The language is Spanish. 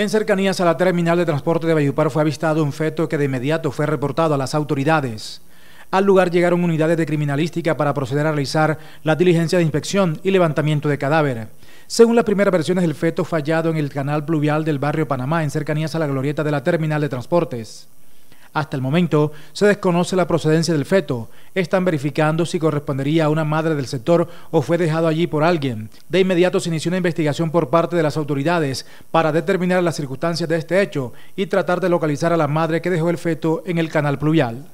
En cercanías a la terminal de transporte de Bayupar fue avistado un feto que de inmediato fue reportado a las autoridades. Al lugar llegaron unidades de criminalística para proceder a realizar la diligencia de inspección y levantamiento de cadáver. Según las primeras versiones, el feto fallado en el canal pluvial del barrio Panamá, en cercanías a la glorieta de la terminal de transportes. Hasta el momento se desconoce la procedencia del feto. Están verificando si correspondería a una madre del sector o fue dejado allí por alguien. De inmediato se inició una investigación por parte de las autoridades para determinar las circunstancias de este hecho y tratar de localizar a la madre que dejó el feto en el canal pluvial.